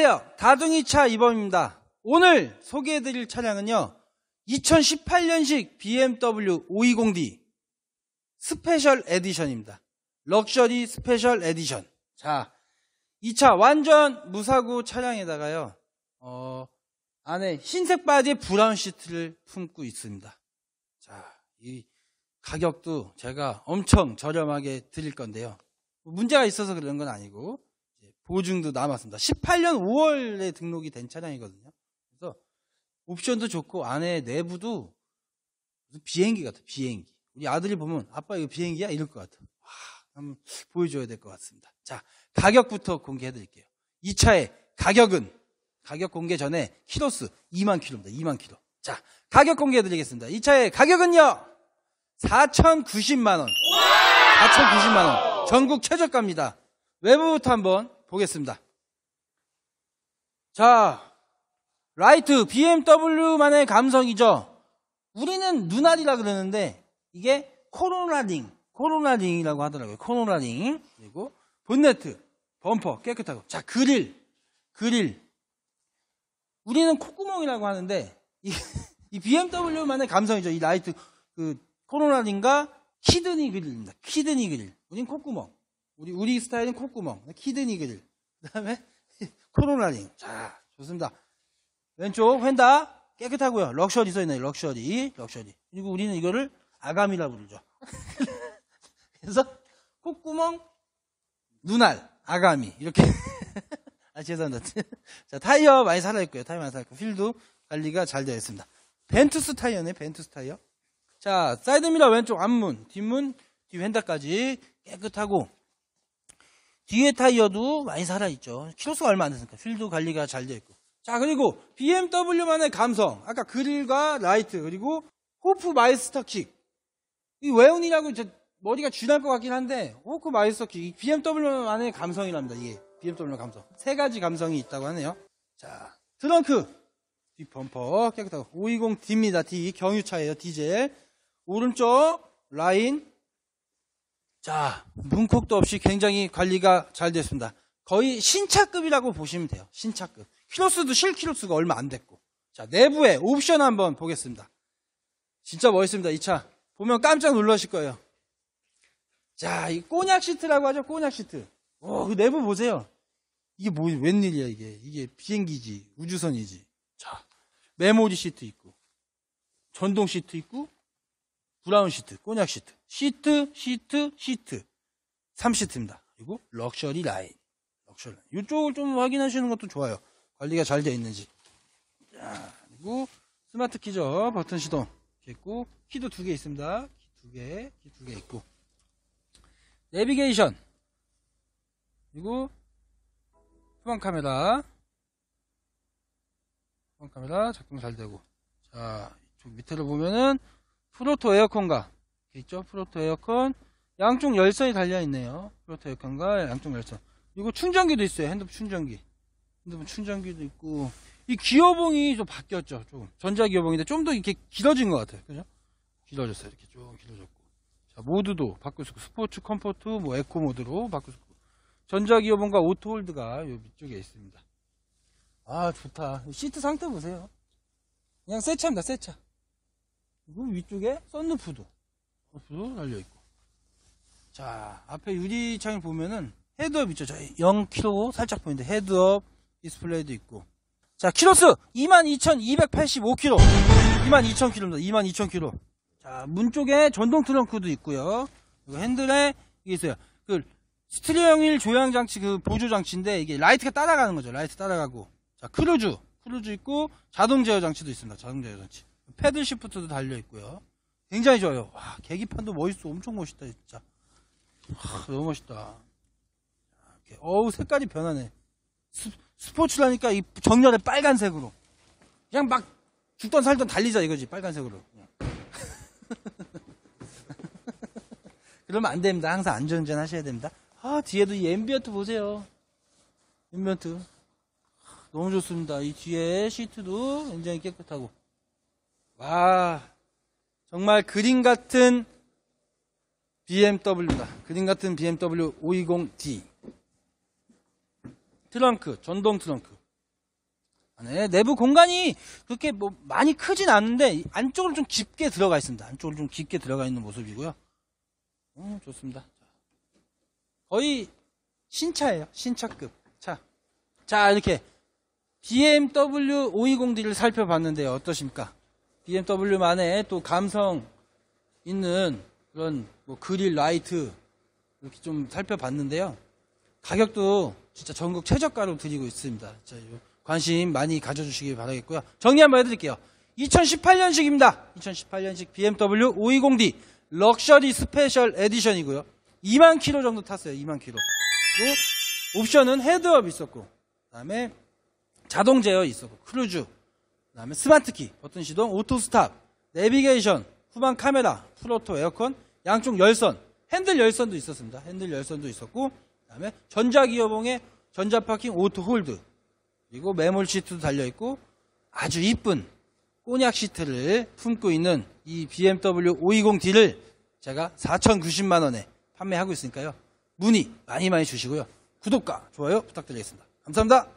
안녕하세요. 다둥이차 이범입니다. 오늘 소개해드릴 차량은요. 2018년식 BMW 520D 스페셜 에디션입니다. 럭셔리 스페셜 에디션. 자, 이 차 완전 무사구 차량에다가요. 어, 안에 흰색 바지에 브라운 시트를 품고 있습니다. 자, 이 가격도 제가 엄청 저렴하게 드릴 건데요. 뭐 문제가 있어서 그런 건 아니고 보증도 남았습니다. 18년 5월에 등록이 된 차량이거든요. 그래서 옵션도 좋고 안에 내부도 무슨 비행기 같아. 비행기. 우리 아들이 보면 아빠 이거 비행기야 이럴 것 같아. 와, 한번 보여줘야 될 것 같습니다. 자, 가격부터 공개해드릴게요. 이 차의 가격은 가격 공개 전에 키로수 2만 키로입니다. 2만 키로. 자, 가격 공개해드리겠습니다. 이 차의 가격은요 4,090만 원. 4,090만 원. 전국 최저가입니다. 외부부터 한번 보겠습니다. 자, 라이트 BMW만의 감성이죠. 우리는 눈알이라 그러는데 이게 코로나링, 코로나링이라고 하더라고요. 코로나링 그리고 본네트, 범퍼 깨끗하고 자 그릴, 그릴. 우리는 콧구멍이라고 하는데 이, 이 BMW만의 감성이죠. 이 라이트 그 코로나링과 키드니 그릴입니다. 키드니 그릴. 우린 콧구멍. 우리 우리 스타일은 콧구멍, 키드니 그릴. 그다음에 코로나링. 자, 좋습니다. 왼쪽 휀다 깨끗하고요. 럭셔리 써 있네요. 럭셔리, 럭셔리. 그리고 우리는 이거를 아가미라고 부르죠. 그래서 콧구멍, 눈알, 아가미 이렇게. 아 죄송합니다. 자 타이어 많이 살아있고요. 타이어 많이 살아있고 휠도 관리가 잘 되어 있습니다. 벤투스 타이어네. 벤투스 타이어. 자 사이드미러 왼쪽 앞문, 뒷문, 뒤 휀다까지 깨끗하고 뒤에 타이어도 많이 살아있죠. 키로수가 얼마 안 됐으니까. 휠도 관리가 잘 되어 있고. 자, 그리고 BMW만의 감성. 아까 그릴과 라이트, 그리고 호프 마이스터 킥. 이 외운이라고 이제 머리가 쥐 날 것 같긴 한데, 호프 마이스터 킥. BMW만의 감성이랍니다. 이게. BMW 감성. 세 가지 감성이 있다고 하네요. 자, 트렁크. 뒷범퍼 깨끗하고. 520D입니다. D. 경유차예요. 디젤. 오른쪽 라인 자, 문콕도 없이 굉장히 관리가 잘 됐습니다. 거의 신차급이라고 보시면 돼요. 신차급. 키로수도 실키로수가 얼마 안 됐고. 자, 내부에 옵션 한번 보겠습니다. 진짜 멋있습니다. 이 차. 보면 깜짝 놀라실 거예요. 자, 이 꼬냑 시트라고 하죠. 꼬냑 시트. 오, 어, 그 내부 보세요. 이게 뭐, 웬일이야, 이게. 이게 비행기지, 우주선이지. 자, 메모리 시트 있고, 전동 시트 있고, 브라운 시트, 꼬냑 시트, 시트, 시트, 시트. 3시트입니다. 그리고 럭셔리 라인. 럭셔리 라인. 이쪽을 좀 확인하시는 것도 좋아요. 관리가 잘 되어 있는지. 자, 그리고 스마트 키죠. 버튼 시동. 있고, 키도 두 개 있습니다. 키 두 개, 키 두 개 있고. 내비게이션. 그리고 후방 카메라. 후방 카메라 작동 잘 되고. 자, 이쪽 밑에를 보면은 프로토 에어컨과 있죠 프로토 에어컨 양쪽 열선이 달려 있네요 프로토 에어컨과 양쪽 열선 그리고 충전기도 있어요 핸드폰 충전기 핸드폰 충전기도 있고 이 기어봉이 좀 바뀌었죠 조 전자기어봉인데 좀 더 이렇게 길어진 것 같아요 그죠 길어졌어요 이렇게 좀 길어졌고 자 모드도 바꿀 수 있고 스포츠 컴포트 뭐 에코 모드로 바꿀 수 있고 전자기어봉과 오토홀드가 여기 쪽에 있습니다 아 좋다 시트 상태 보세요 그냥 새 차입니다 새차 그리고 위쪽에 썬루프도 루프도 달려있고 자 앞에 유리창을 보면은 헤드업 있죠 저 0kg 살짝 보이는데 헤드업 디스플레이도 있고 자 키로수 22,285kg 22,000kg입니다 22,000kg 자문 쪽에 전동 트렁크도 있고요 그리고 핸들에 이게 있어요 그스트리오형일 조향 장치 그 보조 장치인데 이게 라이트가 따라가는 거죠 라이트 따라가고 자 크루즈 크루즈 있고 자동 제어 장치도 있습니다 자동 제어 장치 패들 시프트도 달려있고요 굉장히 좋아요 와 계기판도 멋있어 엄청 멋있다 진짜 와, 너무 멋있다 이렇게. 어우 색깔이 변하네 스, 포츠라니까이 정렬에 빨간색으로 그냥 막 죽던 살던 달리자 이거지 빨간색으로 그러면 안 됩니다 항상 안전운전 하셔야 됩니다 아 뒤에도 이 앰비언트 보세요 앰비언트 너무 좋습니다 이 뒤에 시트도 굉장히 깨끗하고 와, 정말 그림 같은 BMW입니다. 그림 같은 BMW 520D. 트렁크, 전동 트렁크. 안 내부 공간이 그렇게 뭐 많이 크진 않은데 안쪽으로 좀 깊게 들어가 있습니다. 안쪽으로 좀 깊게 들어가 있는 모습이고요. 음, 좋습니다. 거의 신차예요. 신차급 차. 자, 이렇게 BMW 520D를 살펴봤는데요. 어떠십니까? BMW만의 또 감성 있는 그런 뭐 그릴 라이트 이렇게 좀 살펴봤는데요. 가격도 진짜 전국 최저가로 드리고 있습니다. 관심 많이 가져주시길 바라겠고요. 정리 한번 해드릴게요. 2018년식입니다. 2018년식 BMW 520D 럭셔리 스페셜 에디션이고요. 2만 킬로 정도 탔어요. 2만 킬로. 옵션은 헤드업 있었고, 그다음에 자동 제어 있었고, 크루즈, 다음에 스마트키, 버튼 시동, 오토 스탑, 내비게이션, 후방 카메라, 프로토 에어컨, 양쪽 열선, 핸들 열선도 있었습니다. 핸들 열선도 있었고 그다음에 전자기어봉에 전자파킹 오토 홀드 그리고 매몰 시트도 달려있고 아주 이쁜 꼬냑 시트를 품고 있는 이 BMW 520D를 제가 4,090만원에 판매하고 있으니까요. 문의 많이 많이 주시고요. 구독과 좋아요 부탁드리겠습니다. 감사합니다.